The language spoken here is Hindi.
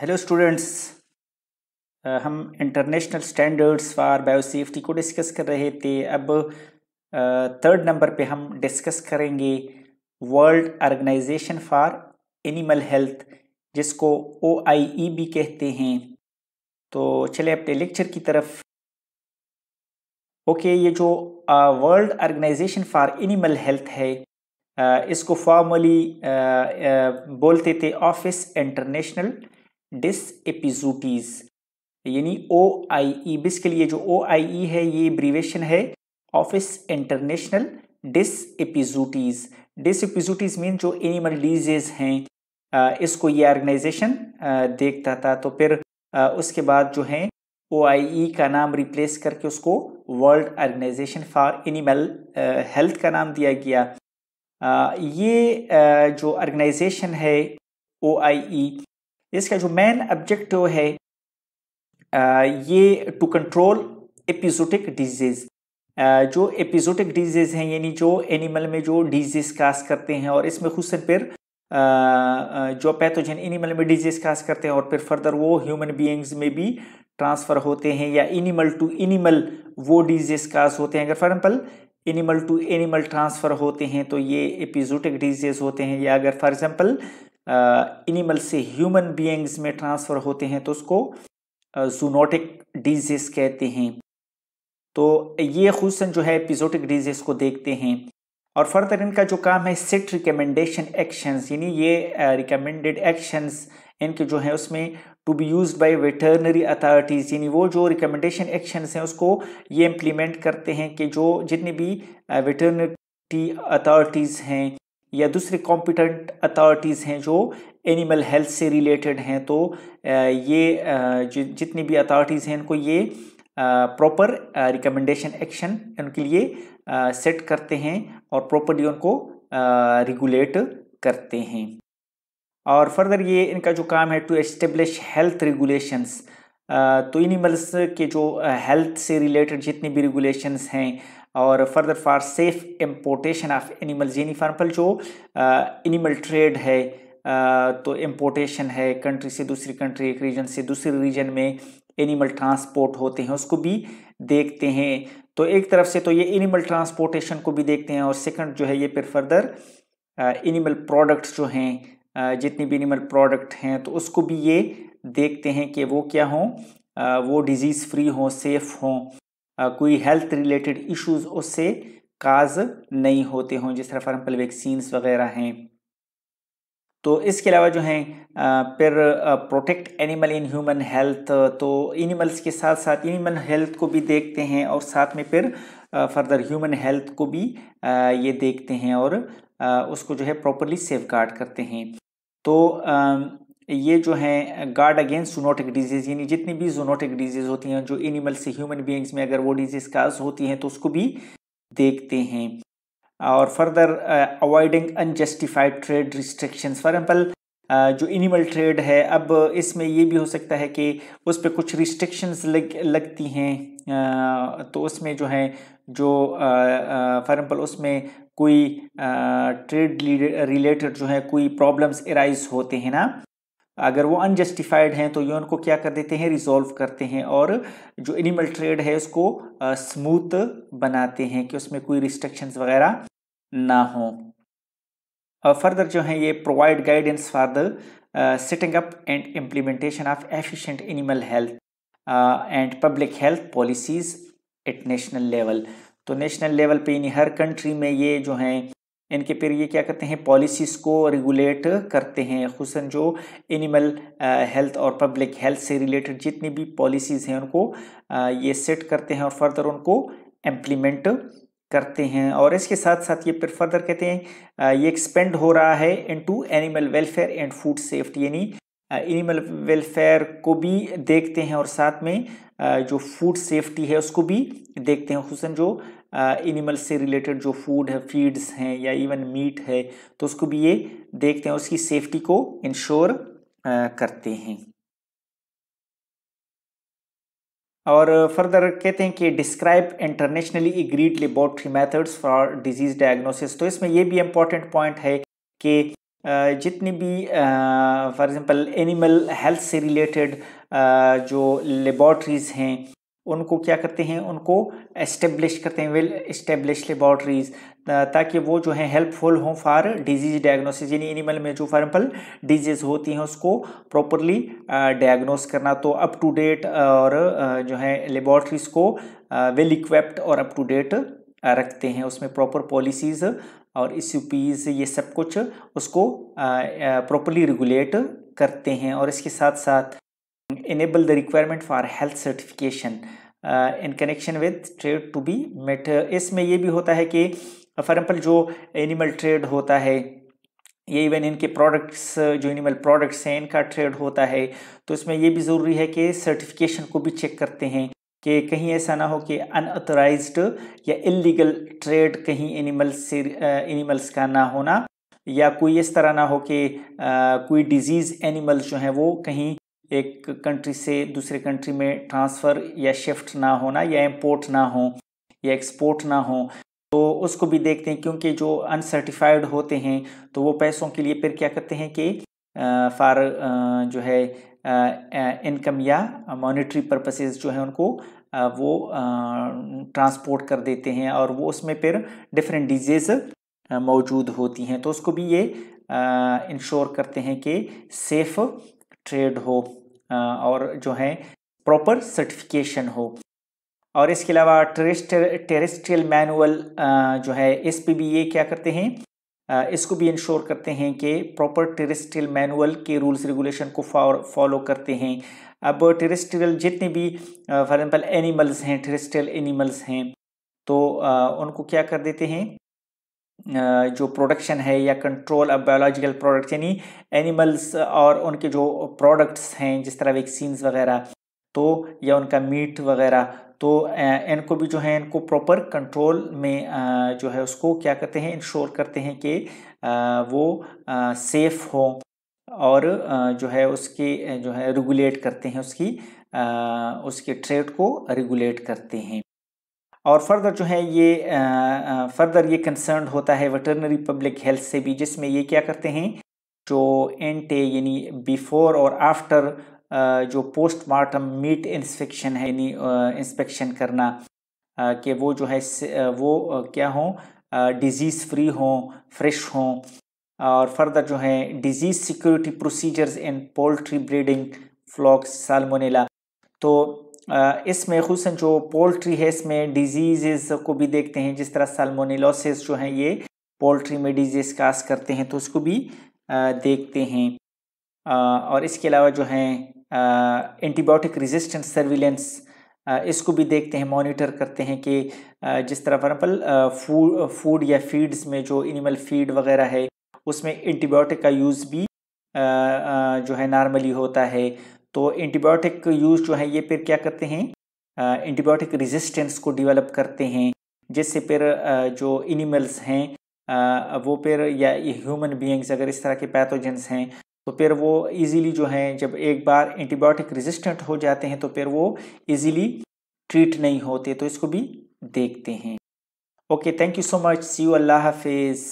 हेलो स्टूडेंट्स uh, हम इंटरनेशनल स्टैंडर्ड्स फॉर बायोसेफ्टी को डिस्कस कर रहे थे अब थर्ड uh, नंबर पे हम डिस्कस करेंगे world organisation for animal health जिसको ओ भी e कहते हैं तो चले अपने लेक्चर की तरफ ओके okay, ये जो world organisation for animal health है uh, इसको फॉर्मली बोलते थे ऑफिस इंटरनेशनल डिसपिजूटीज यानी ओ आई ई बिस के लिए जो ओ आई ई है ये ब्रीवेशन है office international des epizooties des epizooties mean जो एनिमल डिजीज हैं uh, इसको ये ऑर्गेनाइजेशन uh, देखता था तो फिर uh, उसके बाद जो है ओ आई ई का नाम रिप्लेस करके उसको world organisation for animal health का नाम दिया गया ये जो ऑर्गेनाइजेशन है ओ आई ई इसका जो मेन ऑब्जेक्टिव है ये टू कंट्रोल एपिजोटिक डिजीज जो एपिजोटिक डिजीज हैं यानी जो एनिमल में जो डिजीज कास करते हैं और इसमें खुद फिर जो पैथोजन एनिमल में डिजीज कास करते हैं और फिर फर्दर वो ह्यूमन बीइंग्स में भी ट्रांसफ़र होते हैं या एनिमल टू एनिमल वो डिजीज कास होते हैं अगर for example animal to animal transfer होते हैं तो ये एपिजोटिक डिजीज होते हैं या अगर फॉर एग्जाम्पल एनिमल से ह्यूमन बीइंग्स में ट्रांसफ़र होते हैं तो उसको जूनोटिक डिजीज़ कहते हैं तो ये खूसन जो है एपिजोटिक डिजीज़ को देखते हैं और फर्दर इनका जो काम है सिट रिकमेंडेशन एक्शंस यानी ये रिकमेंडेड एक्शंस इनके जो है उसमें to be use by veterinary authorities यानी वो जो रिकमेंडेशन एक्शंस हैं उसको ये इम्प्लीमेंट करते हैं कि जो जितने भी वेटरनरी अथॉरिटीज़ हैं या दूसरे कॉम्पिटेंट अथॉरिटीज़ हैं जो एनिमल हेल्थ से रिलेटेड हैं तो ये जितनी भी अथॉरिटीज़ हैं इनको ये प्रॉपर रिकमेंडेशन एक्शन उनके लिए सेट करते हैं और प्रॉपरली उनको रेगुलेट करते हैं और फर्दर ये इनका जो काम है टू एस्टेब्लिश हेल्थ रेगुलेशंस तो एनिमल्स के जो हेल्थ से रिलेटेड जितनी भी रेगुलेशंस हैं और further for safe importation of animals यानी फॉर एग्जाम्पल जो एनिमल uh, ट्रेड है आ, uh, तो इम्पोर्टेशन है कंट्री से दूसरी कंट्री एक रीजन से दूसरे रीजन में एनिमल ट्रांसपोर्ट होते हैं उसको भी देखते हैं तो एक तरफ से तो ये एनिमल ट्रांसपोर्टेशन को भी देखते हैं और सेकंड जो है ये फिर फर्दर एनिमल प्रोडक्ट्स जो हैं uh, जितने भी एनिमल प्रोडक्ट हैं तो उसको भी ये देखते हैं कि वो क्या हों वो डिजीज़ फ्री हों सेफ हों कोई हेल्थ रिलेटेड इश्यूज उससे काज नहीं होते हों जिस तरह फॉर वैक्सीन वगैरह हैं तो इसके अलावा जो हैं फिर protect animal in human health तो एनिमल्स के साथ साथ एनिमल हेल्थ को भी देखते हैं और साथ में फिर फर्दर ह्यूमन हेल्थ को भी ये देखते हैं और उसको जो है प्रॉपरली सेफ गार्ड करते हैं तो ये जो हैं गार्ड अगेंस्ट जूनोटिक डिजीज़ यानी जितनी भी जूनोटिक डिजीज़ होती हैं जो एनिमल से ह्यूमन बीइंग्स में अगर वो डिजीज़ काज होती हैं तो उसको भी देखते हैं और further avoiding unjustified trade restrictions for example जो एनिमल ट्रेड है अब इसमें ये भी हो सकता है कि उस पर कुछ रिस्ट्रिक्शंस लग लगती हैं uh, तो उसमें जो है जो फॉर uh, एग्जाम्पल uh, उसमें कोई ट्रेड रिलेटेड जो है कोई प्रॉब्लम्स एराइज होते हैं ना अगर वो अनजस्टिफाइड हैं तो ये उनको क्या कर देते हैं रिजॉल्व करते हैं और जो एनिमल ट्रेड है उसको स्मूथ बनाते हैं कि उसमें कोई रिस्ट्रिक्शंस वगैरह ना हो और फर्दर जो है ये provide guidance for the setting up and implementation of efficient animal health and public health policies at national level तो नेशनल लेवल पे इन हर कंट्री में ये जो हैं इनके फिर ये क्या करते हैं पॉलिसीज़ को रेगुलेट करते हैं खूस जो एनिमल हेल्थ और पब्लिक हेल्थ से रिलेटेड जितनी भी पॉलिसीज़ हैं उनको ये सेट करते हैं और फर्दर उनको इम्प्लीमेंट करते हैं और इसके साथ साथ ये फिर फर्दर कहते हैं ये एक्सपेंड हो रहा है into animal welfare and food safety यानी एनिमल वेलफेयर को भी देखते हैं और साथ में जो फूड सेफ्टी है उसको भी देखते हैं खूस जो एनिमल से रिलेटेड जो फूड है फीड्स हैं या इवन मीट है तो उसको भी ये देखते हैं उसकी सेफ्टी को इंश्योर करते हैं और फर्दर कहते हैं कि describe internationally agreed laboratory methods for disease diagnosis तो इसमें ये भी इंपॉर्टेंट पॉइंट है कि जितनी भी फॉर एग्ज़ाम्पल एनिमल हेल्थ से रिलेटेड जो लेबॉर्ट्रीज़ हैं उनको क्या करते हैं उनको एस्टेब्लिश करते हैं वेल एस्टेब्लिश लेबॉर्ट्रीज ताकि वो जो है हेल्पफुल हों फॉर डिजीज डायग्नोसिस यानी एनिमल में जो फॉर एग्जाम्पल डिजीज होती हैं उसको प्रॉपरली डायग्नोस करना तो अप टू डेट और जो है लेबॉर्ट्रीज को वेल इक्विप्ड और अप टू डेट रखते हैं उसमें प्रॉपर पॉलिसीज़ और इस यूपीज़ e ये सब कुछ उसको प्रॉपरली रेगुलेट करते हैं और इसके साथ साथ enable the requirement for health certification in connection with trade to be met इसमें ये भी होता है कि फॉर एग्जाम्पल जो एनिमल ट्रेड होता है ये इवन इनके प्रोडक्ट्स जो एनिमल प्रोडक्ट्स हैं इनका ट्रेड होता है तो इसमें ये भी ज़रूरी है कि सर्टिफिकेशन को भी चेक करते हैं कि कहीं ऐसा ना हो कि अनऑथोराइज्ड या इलीगल ट्रेड कहीं एनिमल्स से एनिमल्स का ना होना या कोई इस तरह ना हो कि कोई डिजीज़ एनिमल्स जो हैं वो कहीं एक कंट्री से दूसरे कंट्री में ट्रांसफ़र या शिफ्ट ना होना या इम्पोर्ट ना हो या एक्सपोर्ट ना हो तो उसको भी देखते हैं क्योंकि जो अनसर्टिफाइड होते हैं तो वो पैसों के लिए फिर क्या करते हैं कि फार जो है इनकम या मॉनेटरी पर्पसेस जो है उनको वो ट्रांसपोर्ट कर देते हैं और वो उसमें फिर डिफरेंट डिजीज मौजूद होती हैं तो उसको भी ये इंश्योर करते हैं कि सेफ ट्रेड हो और जो है प्रॉपर सर्टिफिकेशन हो और इसके अलावा टेरेस्ट्रियल मैनुअल जो है इस पे भी ये क्या करते हैं इसको भी इंश्योर करते हैं कि प्रॉपर टेरिस्ट्रियल मैनुअल के रूल्स रेगुलेशन को फॉलो करते हैं अब टेरिस्ट्रियल जितने भी फॉर एग्जाम्पल एनिमल्स हैं टेरिस्ट्रियल एनिमल्स हैं तो उनको क्या कर देते हैं जो प्रोडक्शन है या कंट्रोल अब बायोलॉजिकल प्रोडक्ट यानी एनिमल्स और उनके जो प्रोडक्ट्स हैं जिस तरह वैक्सीन्स वगैरह तो या उनका मीट वगैरह तो इनको भी जो है इनको प्रॉपर कंट्रोल में जो है उसको क्या करते हैं इंश्योर करते हैं कि वो सेफ़ हो और जो है उसके जो है रेगुलेट करते हैं उसकी उसके ट्रेड को रेगुलेट करते हैं और फर्दर जो है ये फर्दर ये कंसर्न होता है वेटरनरी पब्लिक हेल्थ से भी जिसमें ये क्या करते हैं जो एंटे यानी बिफोर और आफ्टर जो पोस्टमार्टम मीट इंस्पेक्शन है यानी इंस्पेक्शन करना कि वो जो है वो क्या हों डिजीज़ फ्री हों फ्रेश हों और फर्दर जो है disease security procedures in poultry breeding flocks salmonella तो इसमें खूस जो पोल्ट्री है इसमें डिजीज़ को भी देखते हैं जिस तरह सालमोनेलोसिस जो है ये पोल्ट्री में डिजीज़ कास करते हैं तो उसको भी देखते हैं और इसके अलावा जो हैं एंटीबायोटिक रेजिस्टेंस सर्विलेंस इसको भी देखते हैं मॉनिटर करते हैं कि जिस तरह फॉर एग्जाम्पल फूड फूड या फीड्स में जो एनिमल फीड वगैरह है उसमें एंटीबायोटिक का यूज़ भी जो है नॉर्मली होता है तो एंटीबायोटिक यूज़ जो है ये फिर क्या करते हैं एंटीबायोटिक रेजिस्टेंस को डेवलप करते हैं जिससे फिर जो एनिमल्स हैं वो फिर या ह्यूमन बीइंग्स अगर इस तरह के पैथोजेंस हैं तो फिर वो इजीली जो हैं जब एक बार एंटीबायोटिक रेजिस्टेंट हो जाते हैं तो फिर वो इजीली ट्रीट नहीं होते तो इसको भी देखते हैं okay thank you so much see you अल्लाह हाफिज़